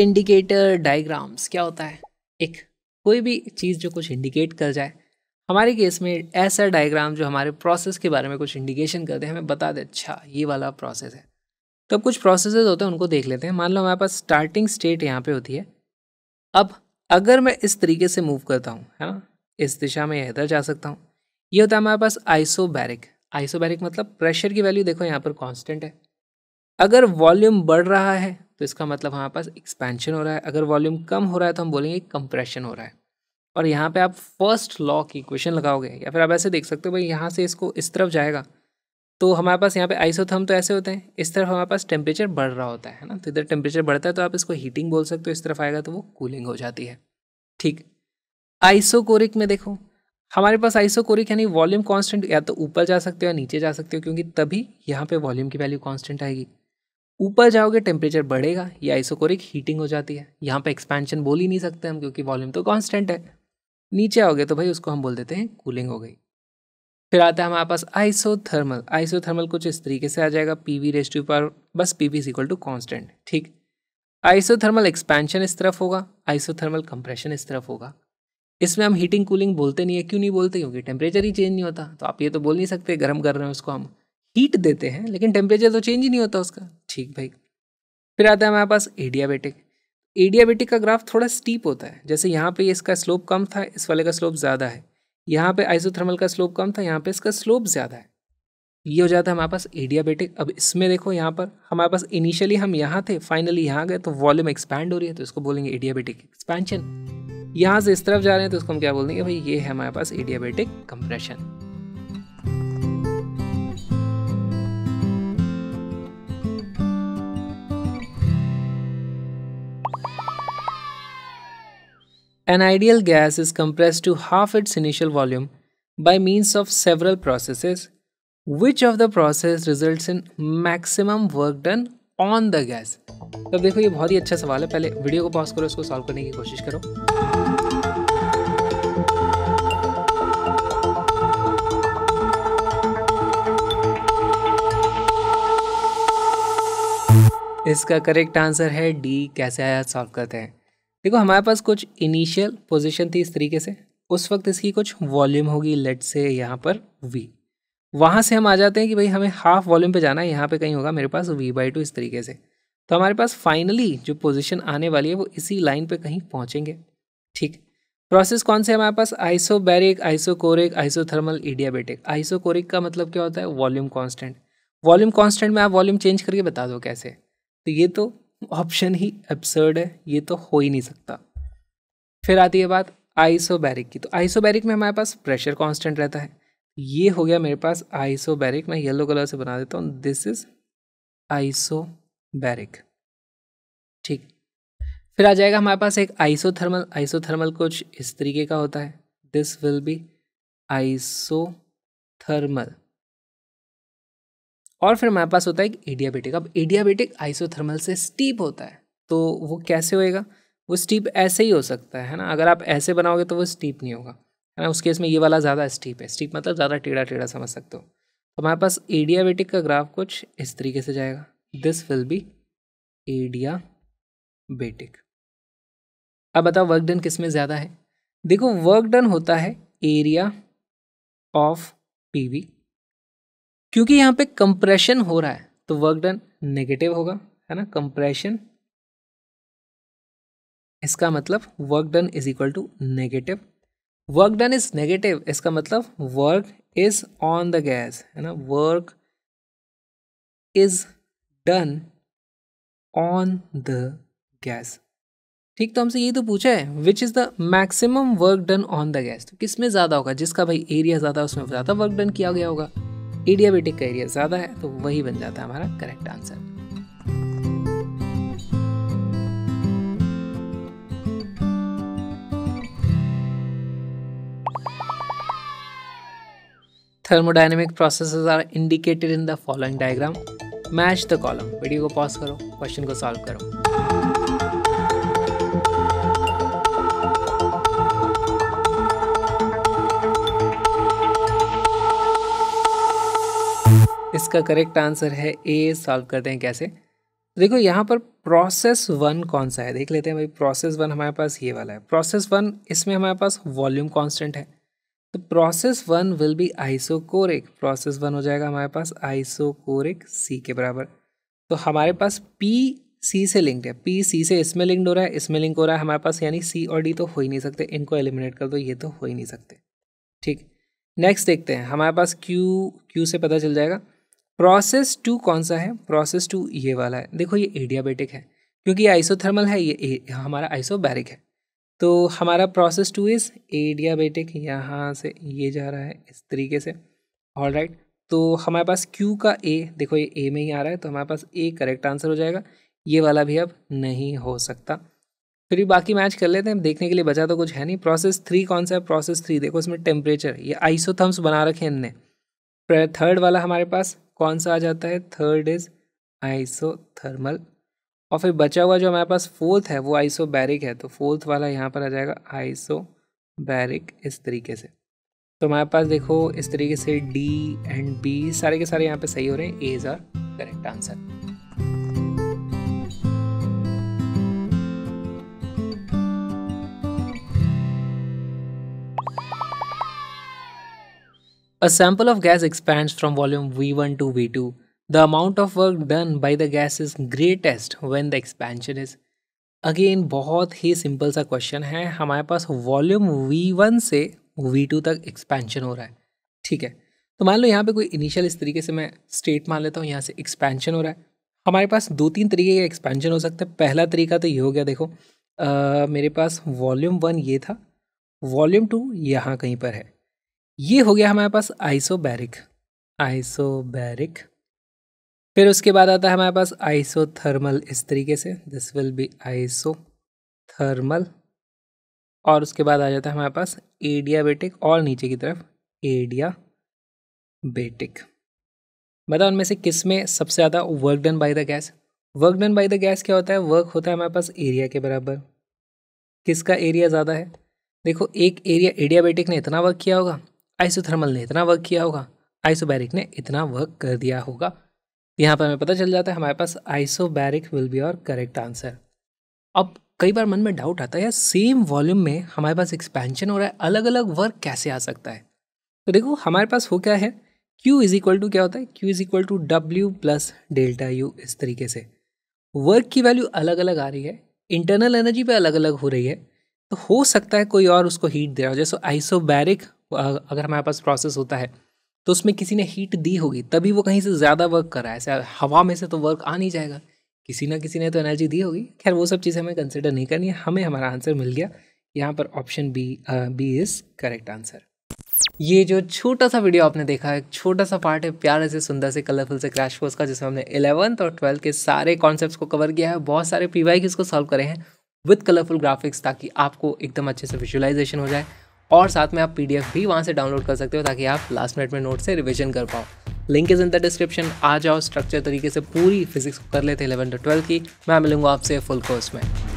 Indicator diagrams क्या होता है एक कोई भी चीज़ जो कुछ इंडिकेट कर जाए हमारे केस में ऐसा डायग्राम जो हमारे प्रोसेस के बारे में कुछ इंडिकेशन कर दे हमें बता दे अच्छा ये वाला प्रोसेस है तो कुछ प्रोसेस होते हैं उनको देख लेते हैं मान लो हमारे पास स्टार्टिंग स्टेट यहाँ पे होती है अब अगर मैं इस तरीके से मूव करता हूँ है ना इस दिशा में इधर जा सकता हूँ ये होता है हमारे पास आइसोबैरिक आइसोबैरिक मतलब प्रेशर की वैल्यू देखो यहाँ पर कांस्टेंट है अगर वॉल्यूम बढ़ रहा है तो इसका मतलब हमारे पास एक्सपेंशन हो रहा है अगर वॉल्यूम कम हो रहा है तो हम बोलेंगे कंप्रेशन हो रहा है और यहाँ पे आप फर्स्ट लॉ की इक्वेशन लगाओगे या फिर आप ऐसे देख सकते हो भाई यहाँ से इसको इस तरफ जाएगा तो हमारे पास यहाँ पे आइसोथर्म तो ऐसे होते हैं इस तरफ हमारे पास टेम्परेचर बढ़ रहा होता है ना तो इधर टेम्परेचर बढ़ता है तो आप इसको हीटिंग बोल सकते हो इस तरफ आएगा तो वो कूलिंग हो जाती है ठीक आइसोकोरिक में देखो हमारे पास आइसोकोरिक यानी वॉल्यूम कांस्टेंट या तो ऊपर जा सकते हो या नीचे जा सकते हो क्योंकि तभी यहाँ पे वॉल्यूम की वैल्यू कांस्टेंट आएगी ऊपर जाओगे टेम्परेचर बढ़ेगा ये आइसोकोरिक हीटिंग हो जाती है यहाँ पे एक्सपेंशन बोल ही नहीं सकते हम क्योंकि वॉल्यूम तो कांस्टेंट है नीचे आओगे तो भाई उसको हम बोल देते हैं कूलिंग हो गई फिर आता है हमारे पास आइसोथर्मल आइसोथर्मल कुछ इस तरीके से आ जाएगा पी वी रेस्ट्यू पर बस P V equal to constant ठीक आइसोथर्मल एक्सपेंशन इस तरफ होगा आइसोथर्मल कंप्रेशन इस तरफ होगा इसमें हम हीटिंग कूलिंग बोलते नहीं है क्यों नहीं बोलते क्योंकि टेम्परेचर ही चेंज नहीं होता तो आप ये तो बोल नहीं सकते गर्म कर रहे हैं उसको हम हीट देते हैं लेकिन टेम्परेचर तो चेंज ही नहीं होता उसका ठीक भाई फिर आता है हमारे पास एडियाबेटिक एडियाबेटिक का ग्राफ थोड़ा स्टीप होता है जैसे यहाँ पे इसका स्लोप कम था इस वाले का स्लोप ज़्यादा है यहाँ पे आइसोथर्मल का स्लोप कम था यहाँ पे इसका स्लोप ज़्यादा है ये हो जाता है हमारे पास एडियाबेटिक अब इसमें देखो यहाँ पर हमारे पास इनिशियली हम यहाँ थे फाइनली यहाँ गए तो वॉल्यूम एक्सपैंड हो रही है तो इसको बोलेंगे एडियाबेटिक एक्सपेंशन यहाँ से इस तरफ जा रहे हैं तो उसको हम क्या बोल देंगे भाई ये है हमारे पास adiabatic compression An ideal gas is compressed to half its initial volume by means of several processes. Which of the process results in maximum work done on the gas? तो देखो ये बहुत ही अच्छा सवाल है पहले वीडियो को पॉज करो इसको सॉल्व करने की कोशिश करो इसका करेक्ट आंसर है डी कैसे आया सॉल्व करते हैं देखो हमारे पास कुछ इनिशियल पोजिशन थी इस तरीके से उस वक्त इसकी कुछ वॉल्यूम होगी लेट से यहाँ पर वी वहाँ से हम आ जाते हैं कि भाई हमें हाफ वॉल्यूम पे जाना है यहाँ पे कहीं होगा मेरे पास वी बाई टू इस तरीके से तो हमारे पास फाइनली जो पोजीशन आने वाली है वो इसी लाइन पे कहीं पहुँचेंगे ठीक प्रोसेस कौन से हमारे पास isobaric isochoric isothermal adiabatic isochoric का मतलब क्या होता है वॉल्यूम कॉन्स्टेंट वॉल्यूम कॉन्स्टेंट में आप वॉल्यूम चेंज करके बता दो कैसे तो ये तो ऑप्शन ही एब्सर्ड है ये तो हो ही नहीं सकता फिर आती है बात आइसोबैरिक की तो आइसोबैरिक में हमारे पास प्रेशर कांस्टेंट रहता है ये हो गया मेरे पास आइसोबैरिक मैं येलो कलर से बना देता हूँ दिस इज आइसोबैरिक ठीक फिर आ जाएगा हमारे पास एक आइसोथर्मल आइसोथर्मल कुछ इस तरीके का होता है दिस विल बी आइसोथर्मल और फिर हमारे पास होता है एक एडियाबेटिक अब एडियाबेटिक आइसोथर्मल से स्टीप होता है तो वो कैसे होएगा वो स्टीप ऐसे ही हो सकता है ना अगर आप ऐसे बनाओगे तो वो स्टीप नहीं होगा है ना उस केस में ये वाला ज़्यादा स्टीप है स्टीप मतलब ज़्यादा टेढ़ा टेढ़ा समझ सकते हो तो हमारे पास एडियाबेटिक का ग्राफ कुछ इस तरीके से जाएगा this will be adiabatic अब बताओ वर्क डन किस में ज़्यादा है देखो वर्क डन होता है एरिया ऑफ पी वी क्योंकि यहाँ पे कंप्रेशन हो रहा है तो वर्क डन नेगेटिव होगा है ना कंप्रेशन इसका मतलब work done is equal to negative work done is negative इसका मतलब work is on the gas है ना work is done on the gas ठीक तो हमसे यही तो पूछा है which is the maximum work done on the gas तो किसमें ज़्यादा होगा जिसका भाई एरिया ज़्यादा उसमें ज़्यादा वर्क डन किया गया होगा एडियाबेटिक का एरिया ज्यादा है तो वही बन जाता है हमारा correct answer thermodynamic process are indicated in the following diagram match the column video को पॉज करो क्वेश्चन को सॉल्व करो इसका करेक्ट आंसर है ए सॉल्व करते हैं कैसे तो देखो यहाँ पर प्रोसेस वन कौन सा है देख लेते हैं भाई प्रोसेस वन हमारे पास ये वाला है प्रोसेस वन इसमें हमारे पास वॉल्यूम कांस्टेंट है तो process one will be isochoric process one हो जाएगा हमारे पास आइसोकोरिक सी के बराबर तो हमारे पास पी सी से लिंक्ड है पी सी से इसमें लिंक्ड हो रहा है इसमें लिंक हो रहा है हमारे पास यानी सी और डी तो हो ही नहीं सकते इनको एलिमिनेट कर दो ये तो हो ही नहीं सकते ठीक नेक्स्ट देखते हैं हमारे पास क्यू क्यू से पता चल जाएगा प्रोसेस टू कौन सा है प्रोसेस टू ये वाला है देखो ये एडियाबेटिक है क्योंकि ये आइसोथर्मल है ये हमारा आइसोबैरिक है तो हमारा प्रोसेस टू इज़ एडियाबेटिक यहाँ से ये जा रहा है इस तरीके से ऑल राइट right. तो हमारे पास क्यू का ए देखो ये ए में ही आ रहा है तो हमारे पास ए करेक्ट आंसर हो जाएगा ये वाला भी अब नहीं हो सकता फिर भी बाकी मैच कर लेते हैं देखने के लिए बचा तो कुछ है नहीं प्रोसेस थ्री कौन सा है प्रोसेस थ्री देखो इसमें टेम्परेचर ये आइसोथम्स बना रखे हैं इनने थर्ड वाला हमारे पास कौन सा आ जाता है थर्ड इज आइसो थर्मल और फिर बचा हुआ जो हमारे पास फोर्थ है वो बैरिक है तो फोर्थ वाला यहाँ पर आ जाएगा आइसो बैरिक इस तरीके से तो हमारे पास देखो इस तरीके से डी एंड बी सारे के सारे यहाँ पे सही हो रहे हैं A is our correct answer A sample of gas expands from volume V1 to V2. The amount of work done by the gas is greatest when the expansion is. Again बहुत ही सिंपल सा question है हमारे पास volume V1 से V2 तक expansion हो रहा है ठीक है तो मान लो यहाँ पे कोई इनिशियल इस तरीके से मैं स्टेट मान लेता हूँ यहाँ से एक्सपेंशन हो रहा है हमारे पास दो तीन तरीके के एक्सपेंशन हो सकता है पहला तरीका तो ये हो गया देखो आ, मेरे पास वॉल्यूम वन ये था वॉल्यूम टू यहाँ कहीं पर है ये हो गया हमारे पास आइसोबैरिक आइसोबैरिक फिर उसके बाद आता है हमारे पास आइसोथर्मल इस तरीके से this will be isothermal और उसके बाद आ जाता है हमारे पास एडियाबेटिक और नीचे की तरफ एडिया बेटिक बताओ उनमें से किस में सबसे ज़्यादा work done by the gas work done by the gas क्या होता है वर्क होता है हमारे पास एरिया के बराबर किसका एरिया ज़्यादा है देखो एक एरिया एडियाबेटिक ने इतना वर्क किया होगा आइसोथर्मल ने इतना वर्क किया होगा आइसोबैरिक ने इतना वर्क कर दिया होगा यहाँ पर हमें पता चल जाता है हमारे पास isobaric will be our correct answer अब कई बार मन में डाउट आता है यार सेम वॉल्यूम में हमारे पास एक्सपेंशन हो रहा है अलग अलग वर्क कैसे आ सकता है तो देखो हमारे पास हो क्या है Q इज इक्वल टू क्या होता है Q is equal to W plus delta U इस तरीके से वर्क की वैल्यू अलग अलग आ रही है इंटरनल एनर्जी पे अलग अलग हो रही है तो हो सकता है कोई और उसको हीट दे रहा हो जैसे आइसोबैरिक अगर हमारे पास प्रोसेस होता है तो उसमें किसी ने हीट दी होगी तभी वो कहीं से ज़्यादा वर्क कर रहा है ऐसे हवा में से तो वर्क आ नहीं जाएगा किसी ना किसी ने तो एनर्जी दी होगी खैर वो सब चीज़ें हमें कंसिडर नहीं करनी है हमें हमारा आंसर मिल गया यहाँ पर option B B is correct answer ये जो छोटा सा वीडियो आपने देखा है छोटा सा पार्ट है प्यारे से सुंदर से कलरफुल से क्रैश कोर्स का जिसमें हमने इलेवंथ और ट्वेल्थ के सारे कॉन्सेप्ट्स को कवर किया है बहुत सारे पी वाई इसको सॉल्व करे हैं विद कलरफुल ग्राफिक्स ताकि आपको एकदम अच्छे से विजुलाइजेशन हो जाए और साथ में आप पी भी वहाँ से डाउनलोड कर सकते हो ताकि आप लास्ट मिनट में नोट से रिविजन कर पाओ link is in the description आ जाओ स्ट्रक्चर तरीके से पूरी फिजिक्स कर लेते हैं इलेवन टू ट्वेल्थ की मैं मिलूंगा आपसे फुल कोर्स में